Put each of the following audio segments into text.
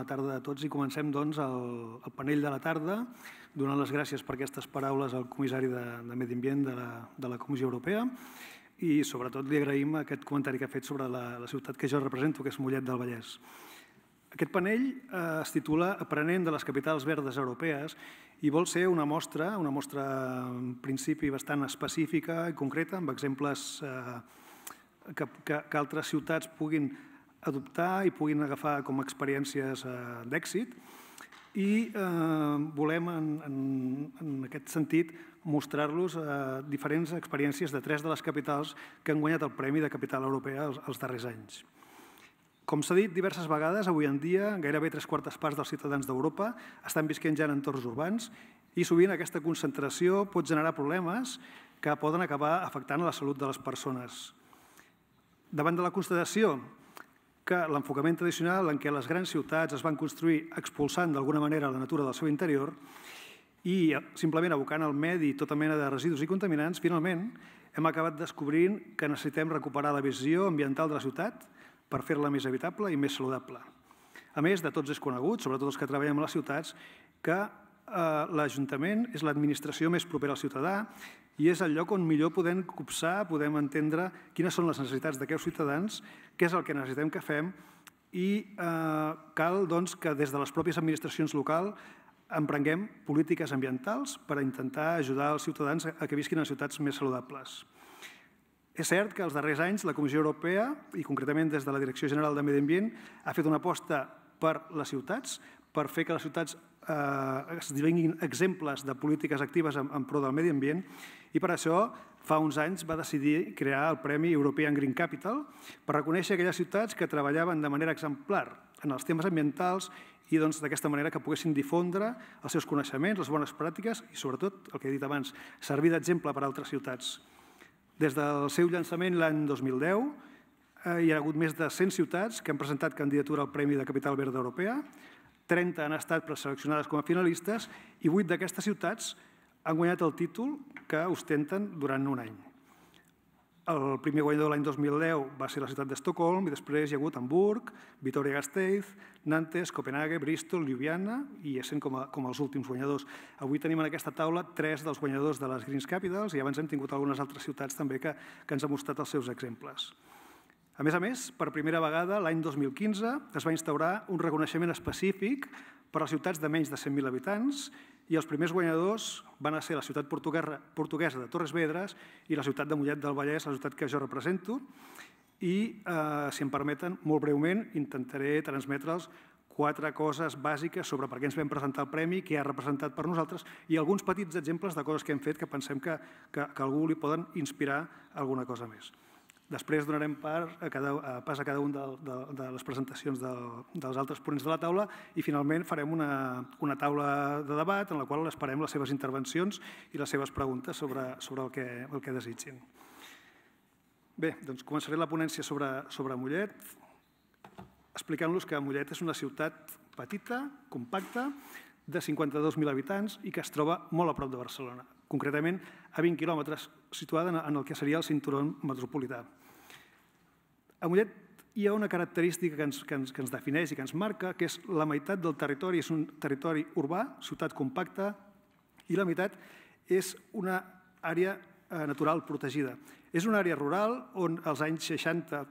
bona tarda a tots i comencem doncs, el, el panell de la tarda donant les gràcies per aquestes paraules al comissari de, de Medi Ambient de la, de la Comissió Europea i sobretot li agraïm aquest comentari que ha fet sobre la, la ciutat que jo represento, que és Mollet del Vallès. Aquest panell eh, es titula Aprenent de les capitals verdes europees i vol ser una mostra, una mostra en principi bastant específica i concreta, amb exemples eh, que, que, que altres ciutats puguin adoptar i puguin agafar com a experiències eh, d'èxit i eh, volem, en, en, aquest sentit, mostrar-los eh, diferents experiències de tres de les capitals que han guanyat el Premi de Capital Europea els, els darrers anys. Com s'ha dit diverses vegades, avui en dia gairebé tres quartes parts dels ciutadans d'Europa estan visquent ja en entorns urbans i sovint aquesta concentració pot generar problemes que poden acabar afectant la salut de les persones. Davant de la constatació que l'enfocament tradicional en què les grans ciutats es van construir expulsant d'alguna manera la natura del seu interior i eh, simplement abocant al medi tota mena de residus i contaminants, finalment hem acabat descobrint que necessitem recuperar la visió ambiental de la ciutat per fer-la més habitable i més saludable. A més, de tots és conegut, sobretot els que treballem a les ciutats, que Eh, l'Ajuntament és l'administració més propera al ciutadà i és el lloc on millor podem copsar, podem entendre quines són les necessitats d'aquests ciutadans, què és el que necessitem que fem i eh, cal doncs, que des de les pròpies administracions locals emprenguem polítiques ambientals per a intentar ajudar els ciutadans a que visquin en ciutats més saludables. És cert que els darrers anys la Comissió Europea, i concretament des de la Direcció General de Medi Ambient, ha fet una aposta per les ciutats, per fer que les ciutats eh, divinguin exemples de polítiques actives en, pro del medi ambient i per això fa uns anys va decidir crear el Premi European Green Capital per reconèixer aquelles ciutats que treballaven de manera exemplar en els temes ambientals i doncs, d'aquesta manera que poguessin difondre els seus coneixements, les bones pràctiques i sobretot, el que he dit abans, servir d'exemple per a altres ciutats. Des del seu llançament l'any 2010, eh, hi ha hagut més de 100 ciutats que han presentat candidatura al Premi de Capital Verde Europea, 30 han estat preseleccionades com a finalistes i 8 d'aquestes ciutats han guanyat el títol que ostenten durant un any. El primer guanyador de l'any 2010 va ser la ciutat d'Estocolm i després hi ha hagut Hamburg, Vitoria-Gasteiz, Nantes, Copenhague, Bristol, Ljubljana i Essen com, a, com els últims guanyadors. Avui tenim en aquesta taula tres dels guanyadors de les Greens Capitals i abans hem tingut algunes altres ciutats també que, que ens han mostrat els seus exemples. A més a més, per primera vegada, l'any 2015, es va instaurar un reconeixement específic per a ciutats de menys de 100.000 habitants i els primers guanyadors van ser la ciutat portuguesa de Torres Vedres i la ciutat de Mollet del Vallès, la ciutat que jo represento, i, eh, si em permeten, molt breument intentaré transmetre'ls quatre coses bàsiques sobre per què ens vam presentar el premi, què ha representat per nosaltres i alguns petits exemples de coses que hem fet que pensem que, que, que algú li poden inspirar alguna cosa més. Després donarem a cada, pas a cada una de, de, les presentacions dels altres ponents de la taula i finalment farem una, una taula de debat en la qual esperem les seves intervencions i les seves preguntes sobre, sobre el, que, el que desitgin. Bé, doncs començaré la ponència sobre, sobre Mollet explicant-los que Mollet és una ciutat petita, compacta, de 52.000 habitants i que es troba molt a prop de Barcelona, concretament a 20 quilòmetres, situada en el que seria el cinturó metropolità. A Mollet hi ha una característica que ens, que, ens, que ens defineix i que ens marca, que és la meitat del territori és un territori urbà, ciutat compacta, i la meitat és una àrea eh, natural protegida. És una àrea rural on als anys 60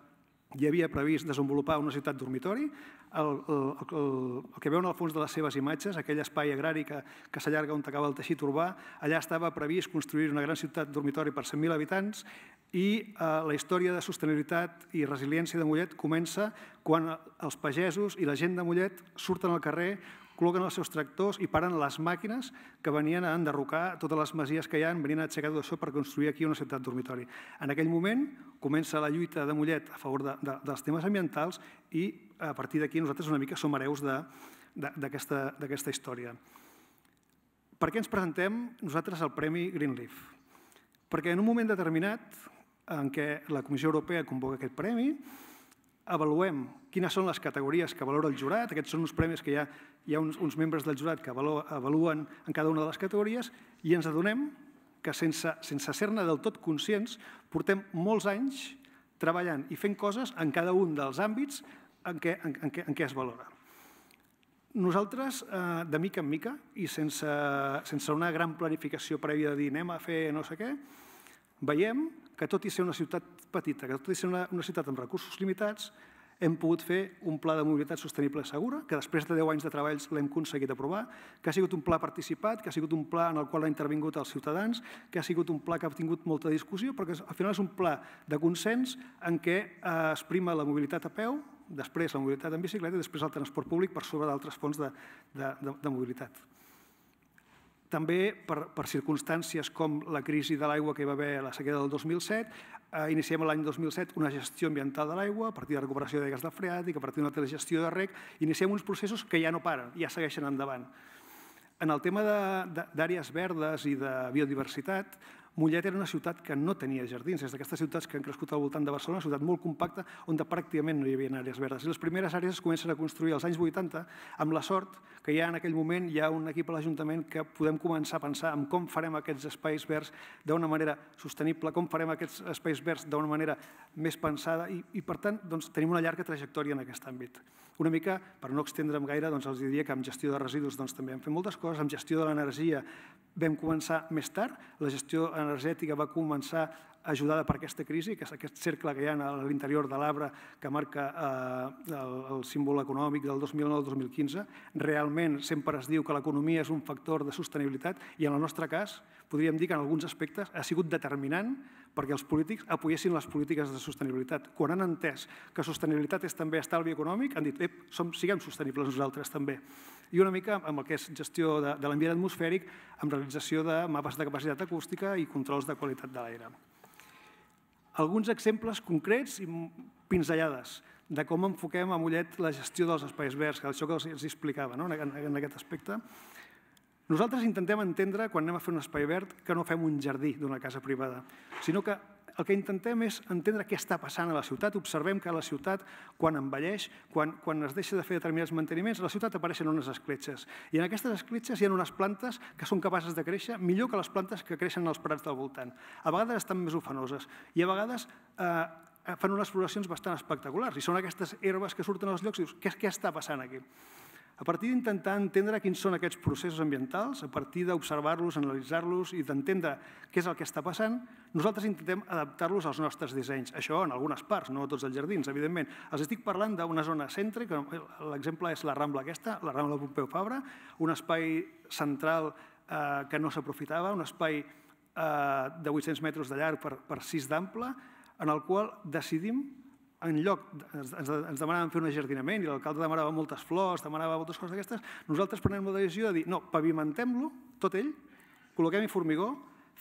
hi havia previst desenvolupar una ciutat dormitori. El, el, el, el que veuen al fons de les seves imatges, aquell espai agrari que, que s'allarga on acaba el teixit urbà, allà estava previst construir una gran ciutat dormitori per 100.000 habitants. I eh, la història de sostenibilitat i resiliència de Mollet comença quan els pagesos i la gent de Mollet surten al carrer, col·loquen els seus tractors i paren les màquines que venien a enderrocar totes les masies que hi ha, venien a aixecar tot això per construir aquí una ciutat dormitori. En aquell moment comença la lluita de Mollet a favor dels temes ambientals i a partir d'aquí nosaltres una mica som hereus d'aquesta història. Per què ens presentem nosaltres al Premi Greenleaf? Perquè en un moment determinat en què la Comissió Europea convoca aquest premi, avaluem quines són les categories que valora el jurat, aquests són uns premis que hi ha, hi ha uns, uns membres del jurat que avaluen en cada una de les categories, i ens adonem que sense, sense ser-ne del tot conscients portem molts anys treballant i fent coses en cada un dels àmbits en què, en, en què, en què es valora. Nosaltres, eh, de mica en mica, i sense, sense una gran planificació prèvia de dir anem a fer no sé què, veiem que tot i ser una ciutat petita, que tot i ser una, una ciutat amb recursos limitats, hem pogut fer un pla de mobilitat sostenible segura, que després de 10 anys de treballs l'hem aconseguit aprovar, que ha sigut un pla participat, que ha sigut un pla en el qual han intervingut els ciutadans, que ha sigut un pla que ha tingut molta discussió, però que al final és un pla de consens en què eh, es prima la mobilitat a peu, després la mobilitat en bicicleta i després el transport públic per sobre d'altres fonts de, de, de, de mobilitat. També per, per circumstàncies com la crisi de l'aigua que hi va haver a la sequera del 2007, eh, iniciem l'any 2007 una gestió ambiental de l'aigua a partir de recuperació de gas de freàtic, a partir d'una telegestió de rec, iniciem uns processos que ja no paren, ja segueixen endavant. En el tema d'àrees verdes i de biodiversitat, Mollet era una ciutat que no tenia jardins, és d'aquestes ciutats que han crescut al voltant de Barcelona, una ciutat molt compacta, on de pràcticament no hi havia àrees verdes. I les primeres àrees es comencen a construir als anys 80, amb la sort que ja en aquell moment hi ha un equip a l'Ajuntament que podem començar a pensar en com farem aquests espais verds d'una manera sostenible, com farem aquests espais verds d'una manera més pensada i, i per tant, doncs, tenim una llarga trajectòria en aquest àmbit. Una mica, per no extendre'm gaire, doncs els diria que amb gestió de residus doncs, també hem fet moltes coses. Amb gestió de l'energia vam començar més tard. La gestió energètica va començar ajudada per aquesta crisi, que és aquest cercle que hi ha a l'interior de l'arbre que marca eh, el, el símbol econòmic del 2009-2015. Realment sempre es diu que l'economia és un factor de sostenibilitat i en el nostre cas podríem dir que en alguns aspectes ha sigut determinant perquè els polítics apoyessin les polítiques de sostenibilitat. Quan han entès que sostenibilitat és també estalvi econòmic, han dit, ep, som, siguem sostenibles nosaltres també. I una mica amb el que és gestió de, l'ambient atmosfèric, amb realització de mapes de capacitat acústica i controls de qualitat de l'aire. Alguns exemples concrets i pinzellades de com enfoquem a Mollet la gestió dels espais verds, que això que els explicava no? en, en aquest aspecte. Nosaltres intentem entendre, quan anem a fer un espai verd, que no fem un jardí d'una casa privada, sinó que el que intentem és entendre què està passant a la ciutat. Observem que a la ciutat, quan envelleix, quan, quan es deixa de fer determinats manteniments, a la ciutat apareixen unes escletxes. I en aquestes escletxes hi ha unes plantes que són capaces de créixer millor que les plantes que creixen als prats del voltant. A vegades estan més ufanoses i a vegades eh, fan unes floracions bastant espectaculars. I són aquestes herbes que surten als llocs i dius, què, què està passant aquí? A partir d'intentar entendre quins són aquests processos ambientals, a partir d'observar-los, analitzar-los i d'entendre què és el que està passant, nosaltres intentem adaptar-los als nostres dissenys. Això en algunes parts, no a tots els jardins, evidentment. Els estic parlant d'una zona cèntrica, l'exemple és la Rambla aquesta, la Rambla Pompeu Fabra, un espai central eh, que no s'aprofitava, un espai eh, de 800 metres de llarg per, per 6 d'ample, en el qual decidim en lloc, ens, ens demanaven fer un ajardinament i l'alcalde demanava moltes flors, demanava moltes coses d'aquestes, nosaltres prenem la decisió de dir, no, pavimentem-lo, tot ell, col·loquem-hi formigó,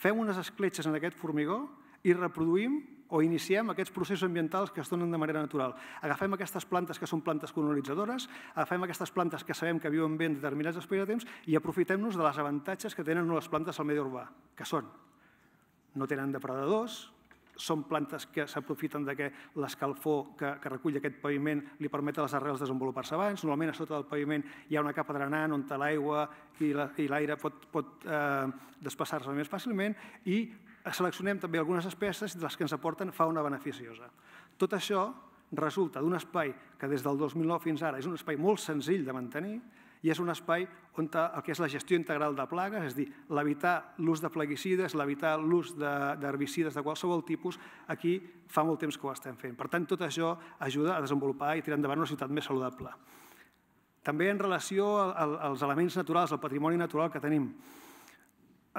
fem unes escletxes en aquest formigó i reproduïm o iniciem aquests processos ambientals que es donen de manera natural. Agafem aquestes plantes que són plantes colonitzadores, agafem aquestes plantes que sabem que viuen bé en determinats espais de temps i aprofitem-nos de les avantatges que tenen les plantes al medi urbà, que són no tenen depredadors, són plantes que s'aprofiten de que l'escalfor que, que recull aquest paviment li permet a les arrels desenvolupar-se abans. Normalment a sota del paviment hi ha una capa drenant on l'aigua i l'aire la, pot, pot eh, despassar-se més fàcilment i seleccionem també algunes espècies de les que ens aporten fauna beneficiosa. Tot això resulta d'un espai que des del 2009 fins ara és un espai molt senzill de mantenir, i és un espai on el que és la gestió integral de plagues, és a dir, l'evitar l'ús de plaguicides, l'evitar l'ús d'herbicides de, qualsevol tipus, aquí fa molt temps que ho estem fent. Per tant, tot això ajuda a desenvolupar i tirar endavant una ciutat més saludable. També en relació als elements naturals, al patrimoni natural que tenim.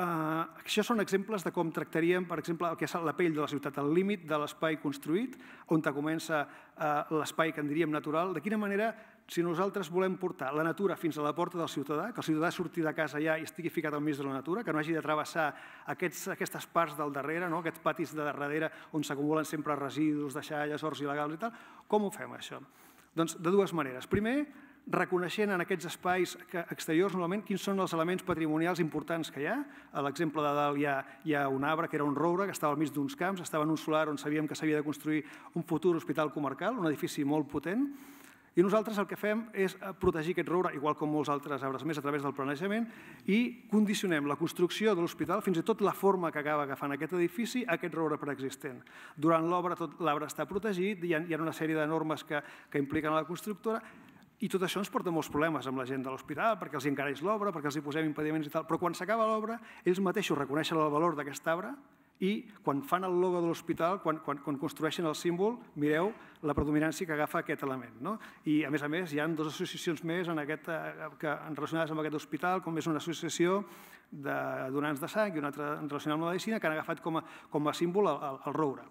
Eh, això són exemples de com tractaríem, per exemple, el que és la pell de la ciutat, el límit de l'espai construït, on comença eh, l'espai que en diríem natural, de quina manera si nosaltres volem portar la natura fins a la porta del ciutadà, que el ciutadà surti de casa ja i estigui ficat al mig de la natura, que no hagi de travessar aquests, aquestes parts del darrere, no? aquests patis de darrere on s'acumulen sempre residus, deixalles, horts il·legals i tal, com ho fem això? Doncs de dues maneres. Primer, reconeixent en aquests espais exteriors normalment quins són els elements patrimonials importants que hi ha. A l'exemple de dalt hi ha, hi ha un arbre que era un roure que estava al mig d'uns camps, estava en un solar on sabíem que s'havia de construir un futur hospital comarcal, un edifici molt potent, i nosaltres el que fem és eh, protegir aquest roure, igual com molts altres arbres més, a través del planejament, i condicionem la construcció de l'hospital, fins i tot la forma que acaba agafant aquest edifici, a aquest roure preexistent. Durant l'obra tot l'arbre està protegit, hi ha, hi ha una sèrie de normes que, que impliquen la constructora, i tot això ens porta molts problemes amb la gent de l'hospital, perquè els encareix l'obra, perquè els hi posem impediments i tal, però quan s'acaba l'obra, ells mateixos reconeixen el valor d'aquest arbre i quan fan el logo de l'hospital, quan, quan, quan construeixen el símbol, mireu la predominància que agafa aquest element. No? I, a més a més, hi ha dues associacions més en aquest, eh, que, relacionades amb aquest hospital, com és una associació de donants de sang i una altra relacionada amb la medicina, que han agafat com a, com a símbol el, el, el roure.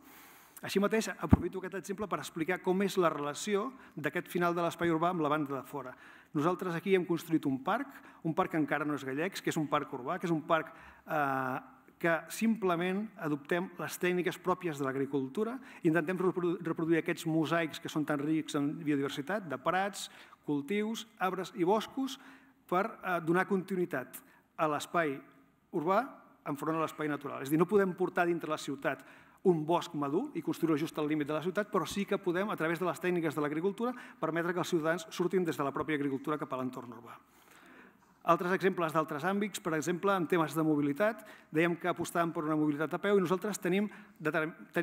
Així mateix, aprofito aquest exemple per explicar com és la relació d'aquest final de l'espai urbà amb la banda de fora. Nosaltres aquí hem construït un parc, un parc que encara no és gallecs, que és un parc urbà, que és un parc eh, que simplement adoptem les tècniques pròpies de l'agricultura, intentem reproduir aquests mosaics que són tan rics en biodiversitat, de prats, cultius, arbres i boscos, per eh, donar continuïtat a l'espai urbà enfront a l'espai natural. És a dir, no podem portar dintre la ciutat un bosc madur i construir just al límit de la ciutat, però sí que podem, a través de les tècniques de l'agricultura, permetre que els ciutadans surtin des de la pròpia agricultura cap a l'entorn urbà. Altres exemples d'altres àmbits, per exemple, en temes de mobilitat, dèiem que apostàvem per una mobilitat a peu i nosaltres tenim,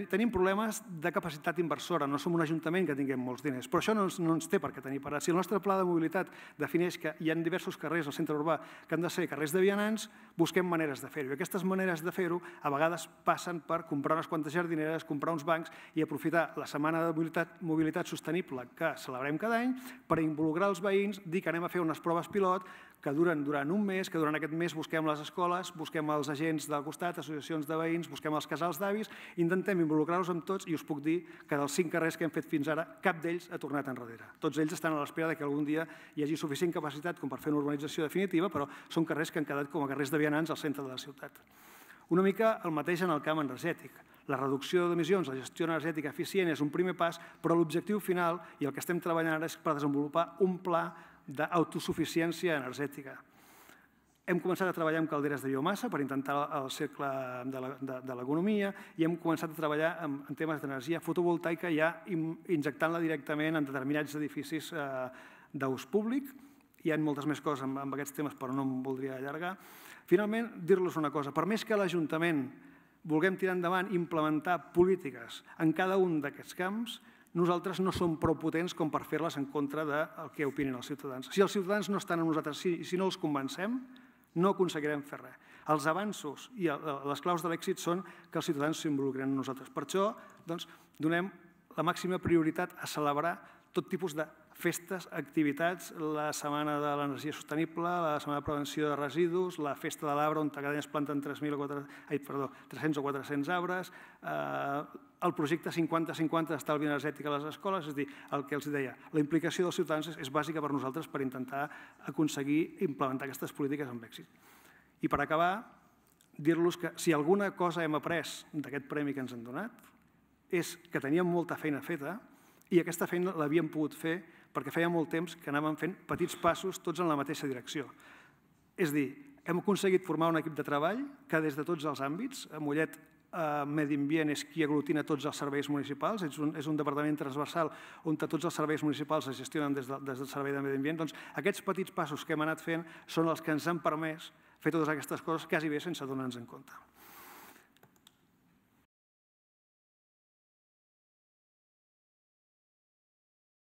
tenim problemes de capacitat inversora, no som un ajuntament que tinguem molts diners, però això no ens, no ens té per què tenir parat. Si el nostre pla de mobilitat defineix que hi ha diversos carrers al centre urbà que han de ser carrers de vianants, busquem maneres de fer-ho. I aquestes maneres de fer-ho a vegades passen per comprar unes quantes jardineres, comprar uns bancs i aprofitar la Setmana de Mobilitat, mobilitat Sostenible que celebrem cada any per involucrar els veïns, dir que anem a fer unes proves pilot, que duren durant un mes, que durant aquest mes busquem les escoles, busquem els agents del costat, associacions de veïns, busquem els casals d'avis, intentem involucrar-los amb tots i us puc dir que dels cinc carrers que hem fet fins ara, cap d'ells ha tornat enrere. Tots ells estan a l'espera que algun dia hi hagi suficient capacitat com per fer una urbanització definitiva, però són carrers que han quedat com a carrers de vianants al centre de la ciutat. Una mica el mateix en el camp energètic. La reducció d'emissions, la gestió energètica eficient és un primer pas, però l'objectiu final i el que estem treballant ara és per desenvolupar un pla d'autosuficiència energètica. Hem començat a treballar amb calderes de biomassa per intentar el cercle de l'economia i hem començat a treballar en temes d'energia fotovoltaica ja injectant-la directament en determinats edificis eh, d'ús públic. Hi ha moltes més coses amb aquests temes, però no em voldria allargar. Finalment, dir-los una cosa. Per més que l'Ajuntament vulguem tirar endavant, implementar polítiques en cada un d'aquests camps, nosaltres no som prou potents com per fer-les en contra del que opinen els ciutadans. Si els ciutadans no estan amb nosaltres, si, si no els convencem, no aconseguirem fer res. Els avanços i les claus de l'èxit són que els ciutadans s'involucren amb nosaltres. Per això doncs, donem la màxima prioritat a celebrar tot tipus de festes, activitats, la Setmana de l'Energia Sostenible, la Setmana de Prevenció de Residus, la Festa de l'Arbre, on cada any es planten perdó, 300 o 400 arbres, eh, el projecte 50-50 d'estalvi energètic a les escoles, és a dir, el que els deia, la implicació dels ciutadans és, és bàsica per nosaltres per intentar aconseguir implementar aquestes polítiques amb èxit. I per acabar, dir-los que si alguna cosa hem après d'aquest premi que ens han donat és que teníem molta feina feta i aquesta feina l'havíem pogut fer perquè feia molt temps que anàvem fent petits passos tots en la mateixa direcció. És dir, hem aconseguit formar un equip de treball que des de tots els àmbits, a Mollet eh, Medi Ambient és qui aglutina tots els serveis municipals, és un, és un departament transversal on tots els serveis municipals es gestionen des, de, des del Servei de Medi Ambient. Doncs aquests petits passos que hem anat fent són els que ens han permès fer totes aquestes coses quasi bé sense donar-nos en compte.